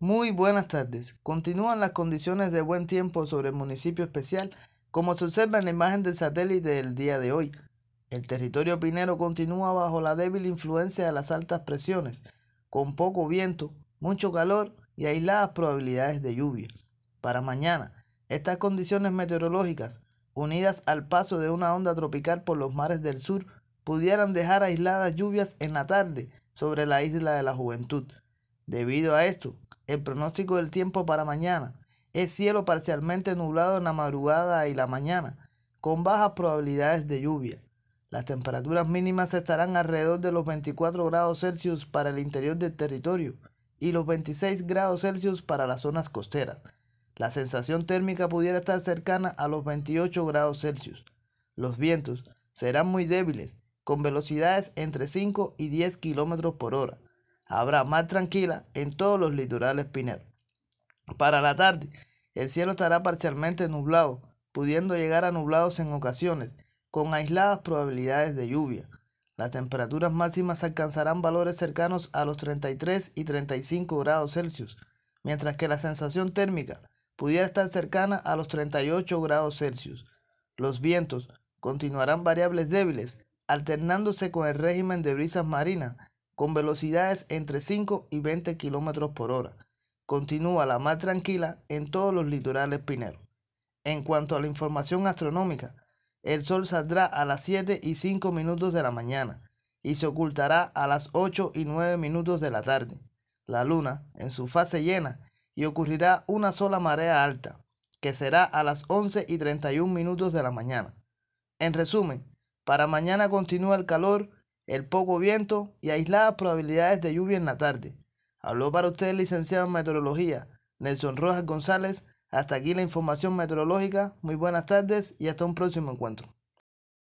Muy buenas tardes. Continúan las condiciones de buen tiempo sobre el municipio especial, como se observa en la imagen del satélite del día de hoy. El territorio pinero continúa bajo la débil influencia de las altas presiones, con poco viento, mucho calor y aisladas probabilidades de lluvia. Para mañana, estas condiciones meteorológicas, unidas al paso de una onda tropical por los mares del sur, pudieran dejar aisladas lluvias en la tarde sobre la isla de la juventud Debido a esto, el pronóstico del tiempo para mañana es cielo parcialmente nublado en la madrugada y la mañana, con bajas probabilidades de lluvia. Las temperaturas mínimas estarán alrededor de los 24 grados Celsius para el interior del territorio y los 26 grados Celsius para las zonas costeras. La sensación térmica pudiera estar cercana a los 28 grados Celsius. Los vientos serán muy débiles, con velocidades entre 5 y 10 kilómetros por hora habrá más tranquila en todos los litorales pineros. Para la tarde, el cielo estará parcialmente nublado, pudiendo llegar a nublados en ocasiones, con aisladas probabilidades de lluvia. Las temperaturas máximas alcanzarán valores cercanos a los 33 y 35 grados Celsius, mientras que la sensación térmica pudiera estar cercana a los 38 grados Celsius. Los vientos continuarán variables débiles, alternándose con el régimen de brisas marinas con velocidades entre 5 y 20 km por hora. Continúa la más tranquila en todos los litorales pineros. En cuanto a la información astronómica, el sol saldrá a las 7 y 5 minutos de la mañana y se ocultará a las 8 y 9 minutos de la tarde. La luna, en su fase llena, y ocurrirá una sola marea alta, que será a las 11 y 31 minutos de la mañana. En resumen, para mañana continúa el calor el poco viento y aisladas probabilidades de lluvia en la tarde. Habló para usted licenciado en meteorología, Nelson Rojas González. Hasta aquí la información meteorológica. Muy buenas tardes y hasta un próximo encuentro.